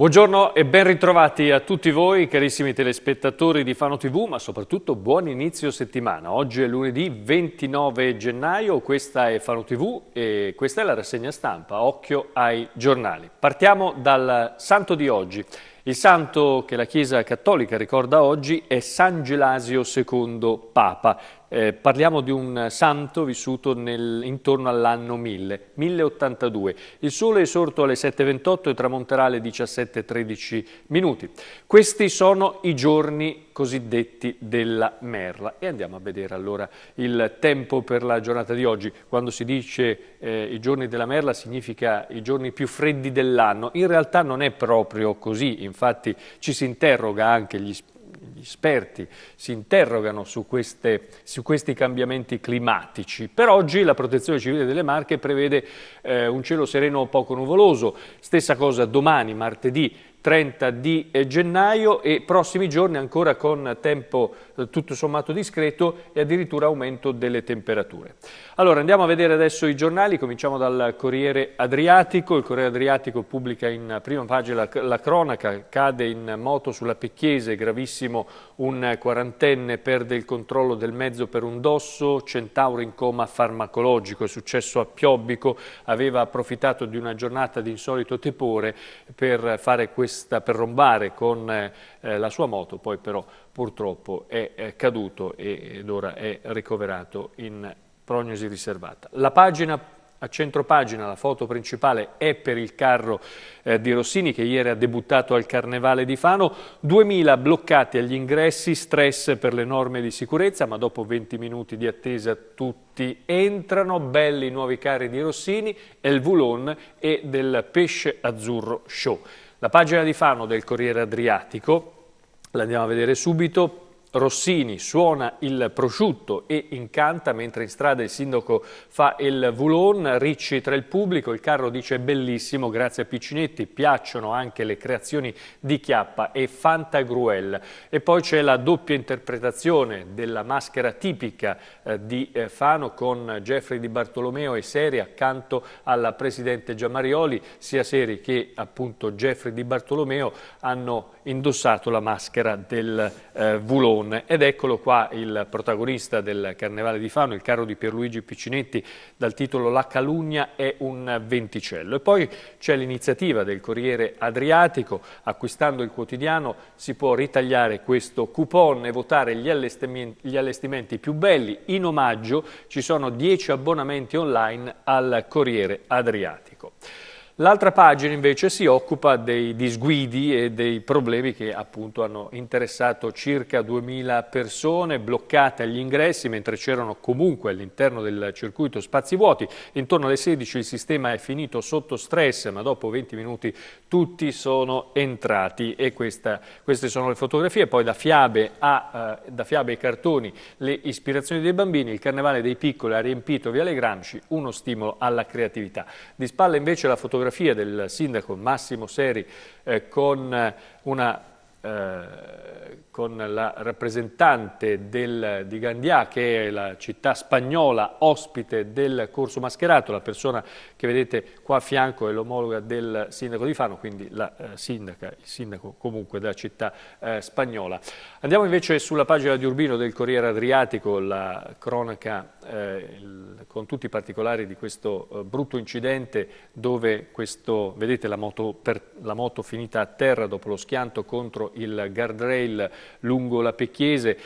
Buongiorno e ben ritrovati a tutti voi, carissimi telespettatori di Fano TV, ma soprattutto buon inizio settimana. Oggi è lunedì 29 gennaio, questa è Fano TV e questa è la rassegna stampa. Occhio ai giornali. Partiamo dal santo di oggi. Il santo che la Chiesa Cattolica ricorda oggi è San Gelasio II, Papa. Eh, parliamo di un santo vissuto nel, intorno all'anno 1000, 1082. Il sole è sorto alle 7.28 e tramonterà alle 17.13 minuti. Questi sono i giorni cosiddetti della merla. E andiamo a vedere allora il tempo per la giornata di oggi. Quando si dice eh, i giorni della merla significa i giorni più freddi dell'anno. In realtà non è proprio così, infatti ci si interroga anche gli gli esperti si interrogano su, queste, su, questi cambiamenti climatici. Per oggi la protezione civile delle Marche prevede eh, un cielo sereno o poco nuvoloso, stessa cosa domani, martedì, 30 di eh, gennaio e prossimi giorni ancora con tempo eh, tutto sommato discreto e addirittura aumento delle temperature. Allora andiamo a vedere adesso i giornali, cominciamo dal Corriere Adriatico, il Corriere Adriatico pubblica in prima pagina la, la cronaca, cade in moto sulla Pecchiese, gravissimo un quarantenne perde il controllo del mezzo per un dosso, Centauro in coma farmacologico, è successo a Piobbico, aveva approfittato di una giornata di insolito tepore per, questa, per rombare con eh, la sua moto, poi però purtroppo è, è caduto ed ora è ricoverato in prognosi riservata. La pagina a centro pagina la foto principale è per il carro eh, di Rossini che ieri ha debuttato al Carnevale di Fano. 2.000 bloccati agli ingressi, stress per le norme di sicurezza, ma dopo 20 minuti di attesa tutti entrano. Belli i nuovi carri di Rossini, El Voulon e del Pesce Azzurro Show. La pagina di Fano del Corriere Adriatico, l'andiamo a vedere subito, Rossini suona il prosciutto e incanta, mentre in strada il sindaco fa il voulon, ricci tra il pubblico, il carro dice bellissimo, grazie a Piccinetti, piacciono anche le creazioni di Chiappa e Fantagruel. E poi c'è la doppia interpretazione della maschera tipica eh, di eh, Fano con Jeffrey Di Bartolomeo e Seri accanto alla presidente Giammarioli, sia Seri che appunto Jeffrey Di Bartolomeo hanno indossato la maschera del eh, Son. Ed eccolo qua il protagonista del Carnevale di Fano, il carro di Pierluigi Piccinetti, dal titolo La Calugna è un venticello. E poi c'è l'iniziativa del Corriere Adriatico, acquistando il quotidiano si può ritagliare questo coupon e votare gli allestimenti, gli allestimenti più belli. In omaggio ci sono 10 abbonamenti online al Corriere Adriatico. L'altra pagina invece si occupa dei disguidi e dei problemi che appunto hanno interessato circa 2000 persone bloccate agli ingressi mentre c'erano comunque all'interno del circuito spazi vuoti. Intorno alle 16 il sistema è finito sotto stress ma dopo 20 minuti tutti sono entrati e questa, queste sono le fotografie. Poi da fiabe, a, eh, da fiabe ai cartoni le ispirazioni dei bambini, il carnevale dei piccoli ha riempito via le Gramsci, uno stimolo alla creatività. Di spalla invece la fotografia fotografia del sindaco Massimo Seri eh, con eh, una eh, con la rappresentante del, di Gandia, che è la città spagnola ospite del corso mascherato, la persona che vedete qua a fianco è l'omologa del sindaco di Fano, quindi la eh, sindaca, il sindaco comunque della città eh, spagnola. Andiamo invece sulla pagina di Urbino del Corriere Adriatico, la cronaca eh, il, con tutti i particolari di questo eh, brutto incidente dove questo, vedete la moto, per, la moto finita a terra dopo lo schianto contro il guardrail lungo la Pecchiese.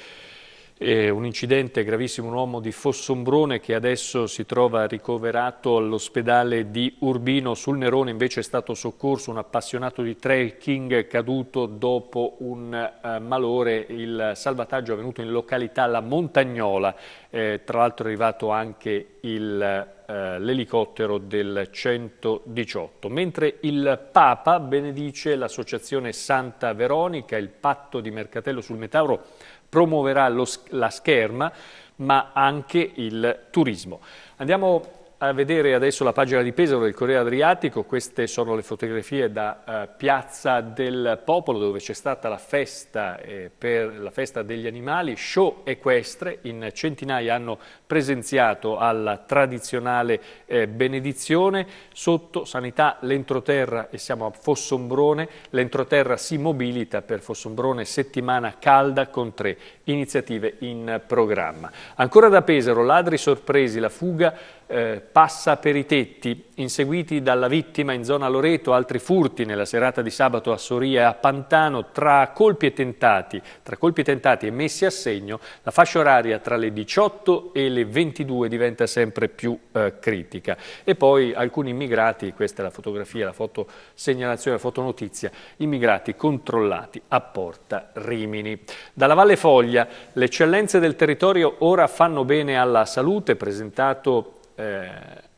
Eh, un incidente gravissimo, un uomo di Fossombrone che adesso si trova ricoverato all'ospedale di Urbino. Sul Nerone invece è stato soccorso un appassionato di trekking caduto dopo un eh, malore. Il salvataggio è avvenuto in località La Montagnola, eh, tra l'altro è arrivato anche il eh, l'elicottero del 118, mentre il Papa benedice l'associazione Santa Veronica, il patto di Mercatello sul Metauro promuoverà lo, la scherma ma anche il turismo. Andiamo a vedere adesso la pagina di Pesaro del Corriere Adriatico, queste sono le fotografie da uh, Piazza del Popolo dove c'è stata la festa eh, per la festa degli animali, show equestre, in centinaia hanno presenziato alla tradizionale eh, benedizione, sotto sanità l'entroterra e siamo a Fossombrone, l'entroterra si mobilita per Fossombrone settimana calda con tre iniziative in programma. Ancora da Pesaro, ladri sorpresi, la fuga eh, passa per i tetti, inseguiti dalla vittima in zona Loreto, altri furti nella serata di sabato a Soria e a Pantano, tra colpi e tentati, tra colpi e tentati e messi a segno, la fascia oraria tra le 18 e le 22 diventa sempre più eh, critica. E poi alcuni immigrati, questa è la fotografia, la fotosegnalazione, la fotonotizia, immigrati controllati a Porta Rimini. Dalla Valle Foglia, le eccellenze del territorio ora fanno bene alla salute, presentato eh,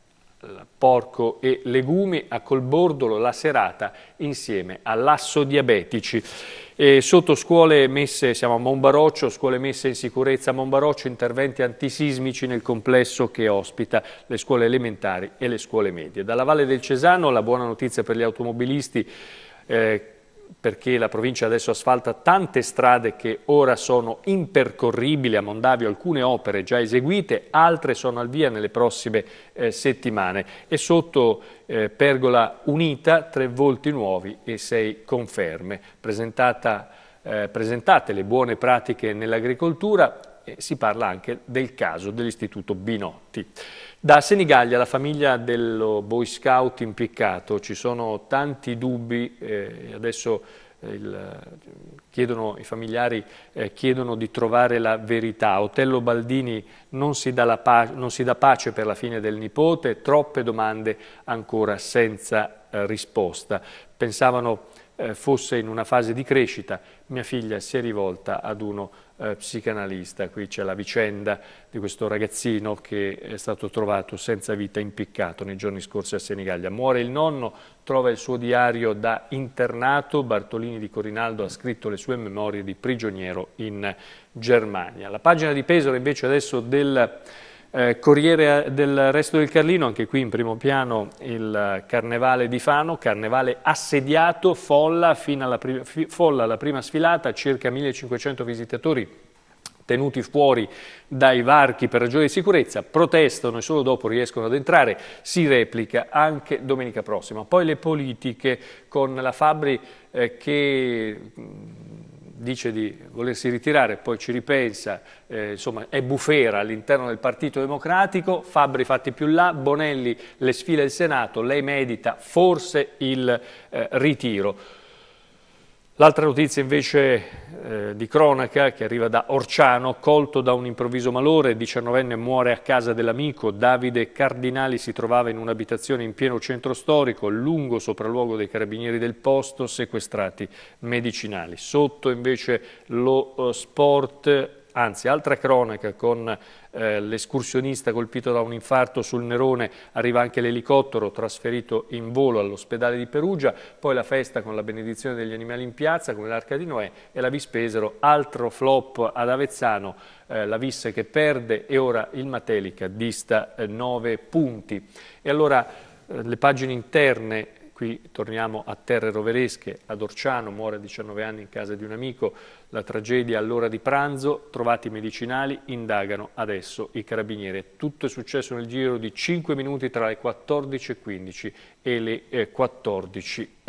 porco e legumi a Colbordolo la serata insieme all'asso diabetici. E sotto scuole messe, siamo a Monbaroccio, scuole messe in sicurezza a Monbaroccio, interventi antisismici nel complesso che ospita le scuole elementari e le scuole medie. Dalla Valle del Cesano la buona notizia per gli automobilisti eh, perché la provincia adesso asfalta tante strade che ora sono impercorribili a Mondavio, alcune opere già eseguite, altre sono al via nelle prossime eh, settimane. E sotto eh, Pergola Unita, tre volti nuovi e sei conferme. Eh, presentate le buone pratiche nell'agricoltura, si parla anche del caso dell'istituto Binotti. Da Senigallia, la famiglia dello Boy Scout impiccato, ci sono tanti dubbi, eh, adesso eh, il, chiedono, i familiari eh, chiedono di trovare la verità. Otello Baldini non si, pace, non si, dà pace per la fine del nipote, troppe domande ancora senza eh, risposta. Pensavano eh, fosse in una fase di crescita, mia figlia si è rivolta ad uno eh, psicanalista. Qui c'è la vicenda di questo ragazzino che è stato trovato senza vita impiccato nei giorni scorsi a Senigallia. Muore il nonno, trova il suo diario da internato. Bartolini di Corinaldo ha scritto le sue memorie di prigioniero in Germania. La pagina di Pesaro invece adesso del eh, Corriere eh, del Resto del Carlino, anche qui in primo piano il eh, Carnevale di Fano, Carnevale assediato, folla, fino alla, prima, folla alla prima sfilata, circa 1500 visitatori tenuti fuori dai varchi per ragioni di sicurezza, protestano e solo dopo riescono ad entrare, si replica anche domenica prossima. Poi le politiche con la Fabri eh, che dice di volersi ritirare, poi ci ripensa, eh, insomma è bufera all'interno del Partito Democratico, Fabri fatti più là, Bonelli le sfila il Senato, lei medita forse il eh, ritiro. L'altra notizia invece eh, di cronaca che arriva da Orciano, colto da un improvviso malore, 19enne muore a casa dell'amico, Davide Cardinali si trovava in un'abitazione in pieno centro storico, lungo sopralluogo dei carabinieri del posto, sequestrati medicinali. Sotto invece lo eh, sport anzi altra cronaca con eh, l'escursionista colpito da un infarto sul Nerone, arriva anche l'elicottero trasferito in volo all'ospedale di Perugia, poi la festa con la benedizione degli animali in piazza come l'Arca di Noè e la Vispesero, altro flop ad Avezzano, eh, la Visse che perde e ora il Matelica dista 9 eh, punti. E allora eh, le pagine interne qui torniamo a terre roveresche, ad Orciano, muore a 19 anni in casa di un amico, la tragedia all'ora di pranzo, trovati i medicinali, indagano adesso i carabinieri. Tutto è successo nel giro di 5 minuti tra le 14.15 e le 14.20.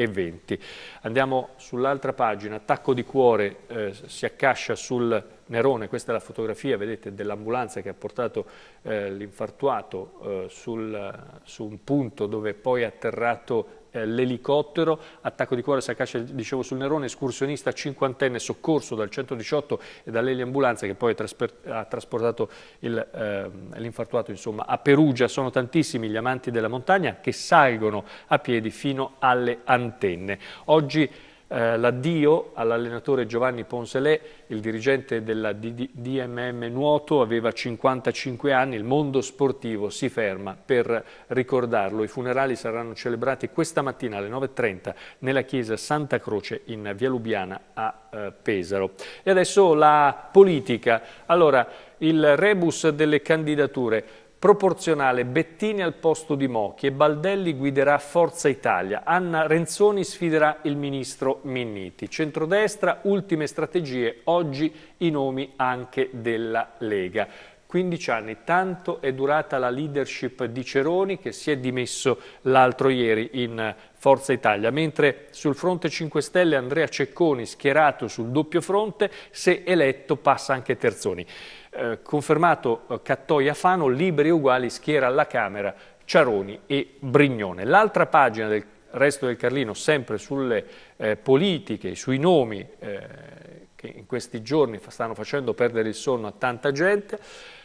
Eh, Andiamo sull'altra pagina, attacco di cuore, eh, si accascia sul Nerone, questa è la fotografia dell'ambulanza che ha portato eh, l'infartuato eh, su un punto dove poi è atterrato eh, l'elicottero, attacco di cuore, Sacascia, dicevo sul Nerone, escursionista cinquantenne soccorso dal 118 e dall'eliambulanza che poi ha trasportato ehm, l'infartuato eh, a Perugia. Sono tantissimi gli amanti della montagna che salgono a piedi fino alle antenne. Oggi eh, l'addio all'allenatore Giovanni Ponselè, il dirigente della DMM Nuoto, aveva 55 anni, il mondo sportivo si ferma per ricordarlo. I funerali saranno celebrati questa mattina alle 9.30 nella chiesa Santa Croce in Via Lubiana a eh, Pesaro. E adesso la politica. Allora, il rebus delle candidature. Proporzionale Bettini al posto di Mochi e Baldelli guiderà Forza Italia. Anna Renzoni sfiderà il ministro Minniti. Centrodestra, ultime strategie, oggi i nomi anche della Lega. 15 anni, tanto è durata la leadership di Ceroni che si è dimesso l'altro ieri in Forza Italia, mentre sul fronte 5 Stelle Andrea Cecconi schierato sul doppio fronte, se eletto passa anche Terzoni. Eh, confermato eh, Cattoia Fano, liberi uguali, schiera alla Camera, Ciaroni e Brignone. L'altra pagina del resto del Carlino, sempre sulle eh, politiche, sui nomi eh, che in questi giorni stanno facendo perdere il sonno a tanta gente,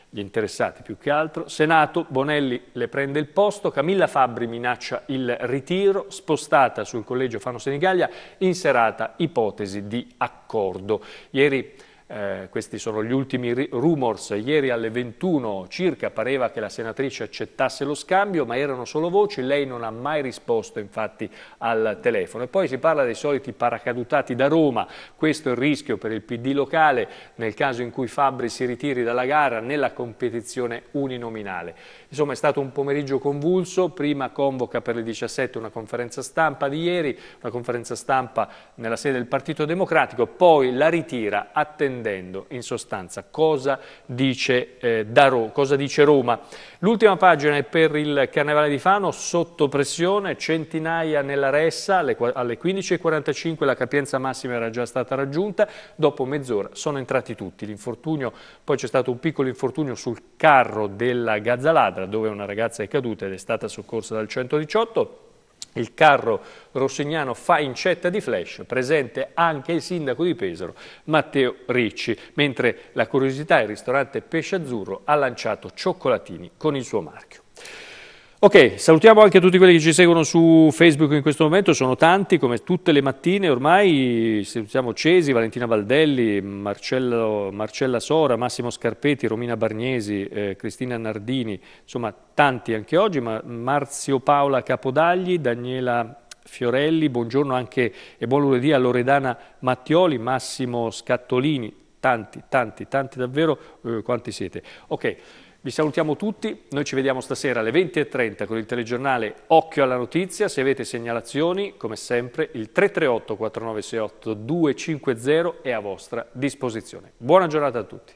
gli interessati più che altro. Senato, Bonelli le prende il posto, Camilla Fabbri minaccia il ritiro, spostata sul collegio Fano Senigallia, in serata ipotesi di accordo. Ieri eh, questi sono gli ultimi rumors, ieri alle 21 circa pareva che la senatrice accettasse lo scambio, ma erano solo voci, lei non ha mai risposto infatti al telefono. E poi si parla dei soliti paracadutati da Roma, questo è il rischio per il PD locale nel caso in cui Fabri si ritiri dalla gara nella competizione uninominale. Insomma è stato un pomeriggio convulso, prima convoca per le 17 una conferenza stampa di ieri, una conferenza stampa nella sede del Partito Democratico, poi la ritira attendendo in sostanza cosa dice, eh, Darò, cosa dice Roma. L'ultima pagina è per il Carnevale di Fano, sotto pressione, centinaia nella ressa, alle 15.45 la capienza massima era già stata raggiunta, dopo mezz'ora sono entrati tutti. L'infortunio, poi c'è stato un piccolo infortunio sul carro della Gazzalada, bar dove una ragazza è caduta ed è stata soccorsa dal 118. Il carro rossignano fa incetta di flash, presente anche il sindaco di Pesaro, Matteo Ricci, mentre la curiosità il ristorante Pesce Azzurro ha lanciato cioccolatini con il suo marchio. Ok, salutiamo anche tutti quelli che ci seguono su Facebook in questo momento, sono tanti come tutte le mattine ormai, salutiamo Cesi, Valentina Valdelli, Marcello, Marcella Sora, Massimo Scarpetti, Romina Bargnesi, eh, Cristina Nardini, insomma tanti anche oggi, ma Marzio Paola Capodagli, Daniela Fiorelli, buongiorno anche e buon lunedì a Loredana Mattioli, Massimo Scattolini, tanti, tanti, tanti davvero, eh, quanti siete. Ok. Vi salutiamo tutti, noi ci vediamo stasera alle 20.30 con il telegiornale Occhio alla Notizia. Se avete segnalazioni, come sempre, il 338 4968 250 è a vostra disposizione. Buona giornata a tutti.